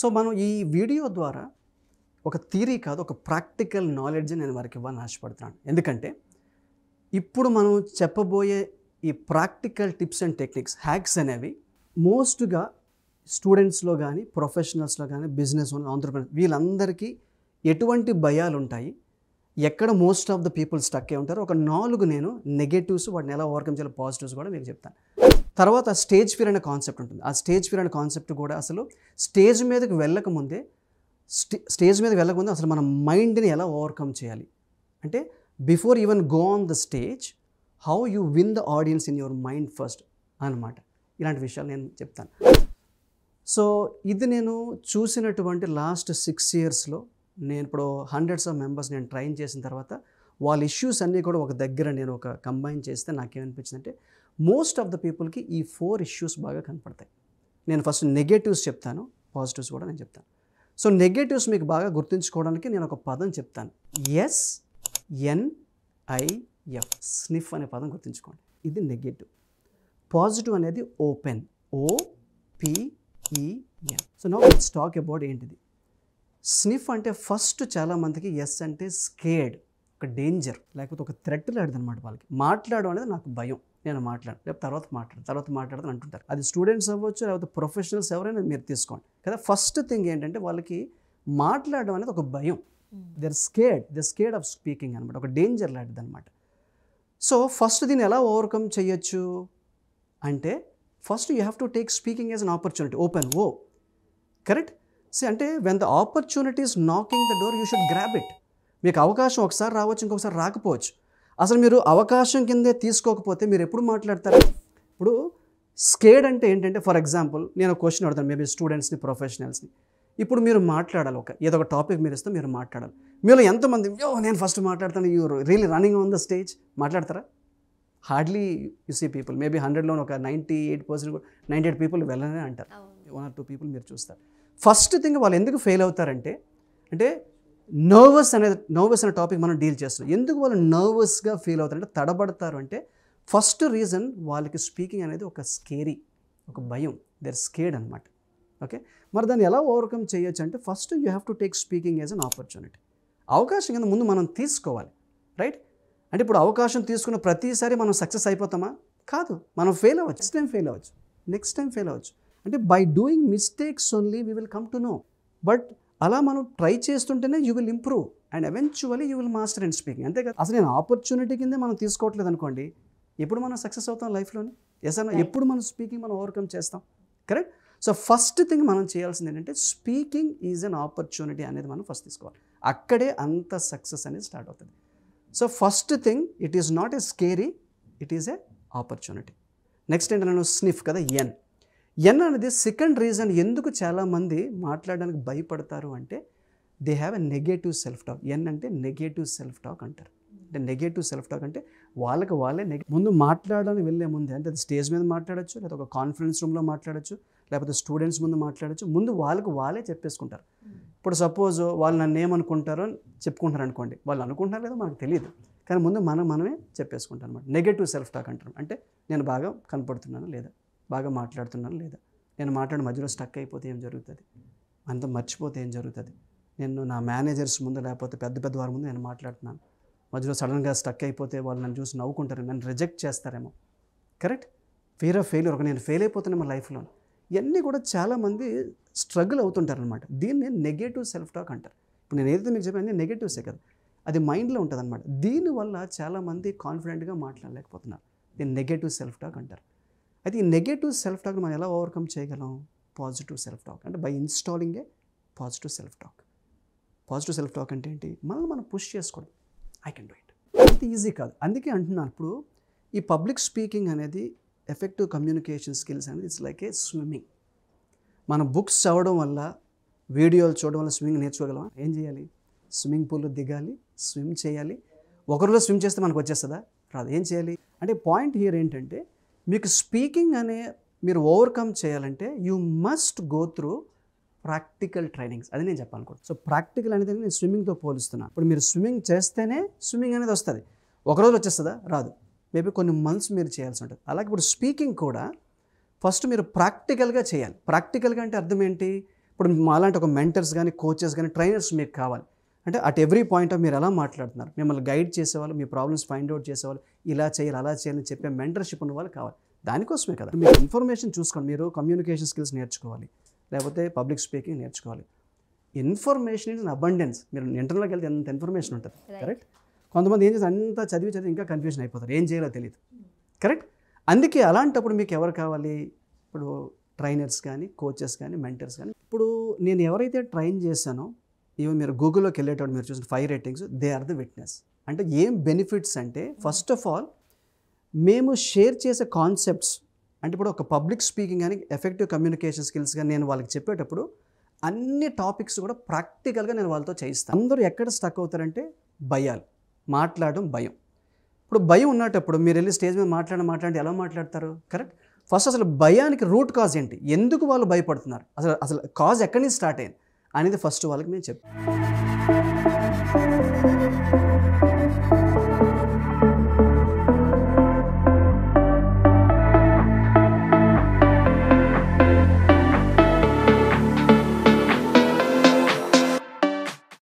so మనం ఈ video ద్వారా ఒక థీరీ కాదు ఒక ప్రాక్టికల్ నాలెడ్జ్ నేను వారికి ఇవ్వాలని ఆశపడుతున్నాను ఎందుకంటే ఇప్పుడు మనం చెప్పబోయే ఈ practical tips and techniques hacks అనేవి మోస్ట్గా స్టూడెంట్స్లో కానీ ప్రొఫెషనల్స్లో కానీ బిజినెస్ ఓనర్ ఆంటర్ప్రినర్ వీళ్ళందరికీ ఎటువంటి భయాలు ఉంటాయి ఎక్కడ most of the people stuck అయి ఉంటారు ఒక నాలుగు నేను నెగటివ్స్ వాటిని ఎలా ఓవర్కమ్ చేయాలి పాజిటివ్స్ కూడా మీకు చెప్తాను తర్వాత స్టేజ్ ఫియర్ అనే కాన్సెప్ట్ ఉంటుంది ఆ స్టేజ్ ఫియర్ అనే కాన్సెప్ట్ కూడా అసలు స్టేజ్ మీదకి వెళ్ళకముందే స్టే స్టేజ్ మీదకి వెళ్ళకముందే అసలు మన మైండ్ని ఎలా ఓవర్కమ్ చేయాలి అంటే before even go on the stage how you win the audience in your mind first అనమాట ఇలాంటి విషయాలు నేను చెప్తాను సో ఇది నేను చూసినటువంటి లాస్ట్ సిక్స్ ఇయర్స్లో నేను ఇప్పుడు హండ్రెడ్స్ ఆఫ్ మెంబర్స్ నేను ట్రైన్ చేసిన తర్వాత వాళ్ళ ఇష్యూస్ అన్నీ కూడా ఒక దగ్గర నేను ఒక కంబైన్ చేస్తే నాకేమనిపించిందంటే అంటే మోస్ట్ ఆఫ్ ద పీపుల్కి ఈ ఫోర్ ఇష్యూస్ బాగా కనపడతాయి నేను ఫస్ట్ నెగటివ్స్ చెప్తాను పాజిటివ్స్ కూడా నేను చెప్తాను సో నెగటివ్స్ మీకు బాగా గుర్తుంచుకోవడానికి నేను ఒక పదం చెప్తాను ఎస్ ఎన్ఐఎఫ్ స్నిఫ్ అనే పదం గుర్తుంచుకోండి ఇది నెగటివ్ పాజిటివ్ అనేది ఓపెన్ ఓపిఈఎన్ e సో నా స్టాక్ అబౌట్ ఏంటిది స్నిఫ్ అంటే ఫస్ట్ చాలామందికి ఎస్ అంటే స్కేడ్ ఒక డేంజర్ లేకపోతే ఒక థ్రెట్ అనమాట వాళ్ళకి మాట్లాడడం అనేది నాకు భయం నేను మాట్లాడు రేపు తర్వాత మాట్లాడు తర్వాత మాట్లాడదని అంటుంటారు అది స్టూడెంట్స్ అవ్వచ్చు లేకపోతే ప్రొఫెషనల్స్ ఎవరైనా మీరు తీసుకోండి కదా ఫస్ట్ థింగ్ ఏంటంటే వాళ్ళకి మాట్లాడడం అనేది ఒక భయం they scared the scared of speaking అనమాట ఒక డేంజర్ లాంటిది అనమాట సో ఫస్ట్ దీన్ని ఎలా ఓవర్కమ్ చేయొచ్చు అంటే first you have to take speaking as an opportunity open O correct so అంటే when the opportunities knocking the door you should grab it మీకు అవకాశం ఒకసారి రావచ్చు ఇంకొకసారి రాకపోవచ్చు అసలు మీరు అవకాశం కిందే తీసుకోకపోతే మీరు ఎప్పుడు మాట్లాడతారు ఇప్పుడు స్కేడ్ అంటే ఏంటంటే ఫర్ ఎగ్జాంపుల్ నేను క్వశ్చన్ అడుగుతాను మేబీ స్టూడెంట్స్ని ప్రొఫెషనల్స్ని ఇప్పుడు మీరు మాట్లాడాలి ఒక ఏదో ఒక టాపిక్ మీరు ఇస్తే మీరు మాట్లాడాలి మీలో ఎంతమంది యో నేను ఫస్ట్ మాట్లాడతాను you really running on the stage మాట్లాడతారా hardly you see people maybe హండ్రెడ్లో ఒక ninety eight percent ninety eight people వెళ్ళనే అంటారు వన్ ఆర్ టూ పీపుల్ మీరు చూస్తారు ఫస్ట్ థింగ్ వాళ్ళు ఎందుకు ఫెయిల్ అవుతారంటే అంటే నర్వస్ అనేది నర్వస్ అనే టాపిక్ మనం డీల్ చేస్తున్నాం ఎందుకు వాళ్ళు నర్వస్గా ఫీల్ అవుతారంటే తడబడతారు అంటే ఫస్ట్ రీజన్ వాళ్ళకి స్పీకింగ్ అనేది ఒక స్కేరీ ఒక భయం దేర్ స్కేడ్ అనమాట ఓకే మరి దాన్ని ఎలా ఓవర్కమ్ చేయొచ్చు అంటే first you have to take speaking as an opportunity అవకాశం కింద ముందు మనం తీసుకోవాలి రైట్ అంటే ఇప్పుడు అవకాశం తీసుకున్న ప్రతిసారి మనం సక్సెస్ అయిపోతామా కాదు మనం ఫెయిల్ అవ్వచ్చు నెక్స్ట్ టైం ఫెయిల్ అవ్వచ్చు నెక్స్ట్ టైం ఫెయిల్ అవ్వచ్చు అంటే by doing mistakes only we will come to know but అలా మనం ట్రై చేస్తుంటేనే you will improve and eventually you will master in speaking అంతే కదా అసలు నేను ఆపర్చునిటీ కిందే మనం తీసుకోవట్లేదు అనుకోండి ఎప్పుడు మనం సక్సెస్ అవుతాం లైఫ్లోని ఎస్ అన్న ఎప్పుడు మనం స్పీకింగ్ మనం ఓవర్కమ్ చేస్తాం కరెక్ట్ సో ఫస్ట్ థింగ్ మనం చేయాల్సింది ఏంటంటే స్పీకింగ్ ఈజ్ అన్ ఆపర్చునిటీ అనేది మనం ఫస్ట్ తీసుకోవాలి అక్కడే అంత సక్సెస్ అనేది స్టార్ట్ అవుతుంది so first thing it is not a scary it is a opportunity next ఏంటంటే స్నిఫ్ కదా ఎన్ ఎన్ అనేది సెకండ్ రీజన్ ఎందుకు చాలామంది మాట్లాడడానికి భయపడతారు అంటే they have a negative self talk N అంటే నెగేటివ్ సెల్ఫ్ టాక్ అంటారు అంటే నెగేటివ్ సెల్ఫ్ టాక్ అంటే వాళ్ళకి వాళ్ళే నెగ ముందు మాట్లాడడానికి వెళ్ళే ముందే అంటే అది స్టేజ్ మీద మాట్లాడచ్చు లేదా ఒక కాన్ఫరెన్స్ రూమ్లో మాట్లాడచ్చు లేకపోతే స్టూడెంట్స్ ముందు మాట్లాడచ్చు ముందు వాళ్ళకు వాళ్ళే చెప్పేసుకుంటారు ఇప్పుడు సపోజ్ వాళ్ళు నన్ను ఏమనుకుంటారో చెప్పుకుంటారు అనుకోండి వాళ్ళు అనుకుంటారు లేదో మనకు తెలియదు కానీ ముందు మనం మనమే చెప్పేసుకుంటాం అనమాట నెగటివ్ సెల్ఫ్ టాక్ అంటారు అంటే నేను బాగా కనపడుతున్నాను లేదా బాగా మాట్లాడుతున్నాను లేదా నేను మాట్లాడి మధ్యలో స్టక్ అయిపోతే ఏం జరుగుతుంది అంత మర్చిపోతే ఏం జరుగుతుంది నేను నా మేనేజర్స్ ముందు లేకపోతే పెద్ద పెద్ద వారి ముందు నేను మాట్లాడుతున్నాను మధ్యలో సడన్గా స్టక్ అయిపోతే వాళ్ళు నన్ను చూసి నవ్వుకుంటారు నన్ను రిజెక్ట్ చేస్తారేమో కరెక్ట్ ఫీర్ ఆఫ్ ఫెయిల్యూర్ ఒక నేను ఫెయిల్ అయిపోతున్నాను మా లైఫ్లో ఇవన్నీ కూడా చాలామంది స్ట్రగుల్ అవుతుంటారనమాట దీన్ని నెగటివ్ సెల్ఫ్ టాక్ అంటారు ఇప్పుడు నేను ఏదైతే మీకు చెప్పాను నెగటివ్సే కదా అది మైండ్లో ఉంటుంది అనమాట దీనివల్ల చాలామంది కాన్ఫిడెంట్గా మాట్లాడలేకపోతున్నారు దీన్ని నెగటివ్ సెల్ఫ్ టాక్ అంటారు అయితే ఈ నెగటివ్ సెల్ఫ్ టాక్ని మనం ఎలా ఓవర్కమ్ చేయగలం పాజిటివ్ సెల్ఫ్ టాక్ అంటే by installing a positive self talk positive self talk అంటే ఏంటి మనం మనం పుష్ చేసుకోవడం ఐ కెన్ డూ ఇట్ అంత ఈజీ కాదు అందుకే అంటున్నాను ఇప్పుడు ఈ పబ్లిక్ స్పీకింగ్ అనేది ఎఫెక్టివ్ కమ్యూనికేషన్ స్కిల్స్ అనేది ఇట్స్ లైక్ ఏ స్విమ్మింగ్ మనం బుక్స్ చదవడం వల్ల వీడియోలు చూడడం వల్ల స్విమ్మింగ్ నేర్చుకోగలం ఏం చేయాలి స్విమ్మింగ్ పూల్లో దిగాలి స్విమ్ చేయాలి ఒకరిలో స్విమ్ చేస్తే మనకు వచ్చేస్తుందా రాదు ఏం చేయాలి అంటే పాయింట్ హియర్ ఏంటంటే మీకు స్పీకింగ్ అనే మీరు ఓవర్కమ్ చేయాలంటే you must go through practical trainings అది నేను చెప్పాలనుకోండి సో ప్రాక్టికల్ అనేది నేను స్విమ్మింగ్తో పోలుస్తున్నాను ఇప్పుడు మీరు స్విమ్మింగ్ చేస్తేనే స్విమ్మింగ్ అనేది వస్తుంది ఒకరోజు వచ్చేస్తుందా రాదు మేబీ కొన్ని మంత్స్ మీరు చేయాల్సి ఉంటుంది అలాగే ఇప్పుడు స్పీకింగ్ కూడా ఫస్ట్ మీరు ప్రాక్టికల్గా చేయాలి ప్రాక్టికల్గా అంటే అర్థం ఏంటి ఇప్పుడు మాలాంటి ఒక మెంటర్స్ కానీ కోచెస్ కానీ ట్రైనర్స్ మీకు కావాలి అంటే అట్ ఎవ్రీ పాయింట్ ఆఫ్ మీరు ఎలా మాట్లాడుతున్నారు మిమ్మల్ని గైడ్ చేసేవాళ్ళు మీ ప్రాబ్లమ్స్ ఫైండ్ అవుట్ చేసేవాళ్ళు ఇలా చేయాలి అలా చేయాలని చెప్పే మెంటర్షిప్ ఉన్న వాళ్ళు కావాలి దానికోసమే కదా మీరు ఇన్ఫర్మేషన్ చూసుకోండి మీరు కమ్యూనికేషన్ స్కిల్స్ నేర్చుకోవాలి లేకపోతే పబ్లిక్ స్పీకింగ్ నేర్చుకోవాలి ఇన్ఫర్మేషన్ ఇస్ అబండెన్స్ మీరు ఇంటర్నల్కి వెళ్తే ఎంత ఇన్ఫర్మేషన్ ఉంటుంది కరెక్ట్ కొంతమంది ఏం చేస్తారు అంతా చదివి చదివి ఇంకా కన్ఫ్యూజన్ అయిపోతారు ఏం చేయాలో తెలియదు కరెక్ట్ అందుకే అలాంటప్పుడు మీకు ఎవరు కావాలి ఇప్పుడు ట్రైనర్స్ కానీ కోచెస్ కానీ మెంటర్స్ కానీ ఇప్పుడు నేను ఎవరైతే ట్రైన్ చేశానో ఈవెన్ మీరు గూగుల్లోకి వెళ్ళేటప్పుడు మీరు చూసిన five ratings they are the witness అంటే ఏం బెనిఫిట్స్ అంటే ఫస్ట్ ఆఫ్ ఆల్ మేము షేర్ చేసే కాన్సెప్ట్స్ అంటే ఇప్పుడు ఒక పబ్లిక్ స్పీకింగ్ అని ఎఫెక్టివ్ కమ్యూనికేషన్ స్కిల్స్ కానీ నేను వాళ్ళకి చెప్పేటప్పుడు అన్ని టాపిక్స్ కూడా ప్రాక్టికల్గా నేను వాళ్ళతో చేయిస్తాను అందరూ ఎక్కడ స్టక్ అవుతారంటే భయాలు మాట్లాడడం భయం ఇప్పుడు భయం ఉన్నటప్పుడు మీరు వెళ్ళి స్టేజ్ మీద మాట్లాడడం మాట్లాడి ఎలా మాట్లాడతారు కరెక్ట్ ఫస్ట్ అసలు భయానికి రూట్ కాజ్ ఏంటి ఎందుకు వాళ్ళు భయపడుతున్నారు అసలు అసలు కాజ్ ఎక్కడి నుంచి స్టార్ట్ అయింది అనేది ఫస్ట్ వాళ్ళకి మేము చెప్పాం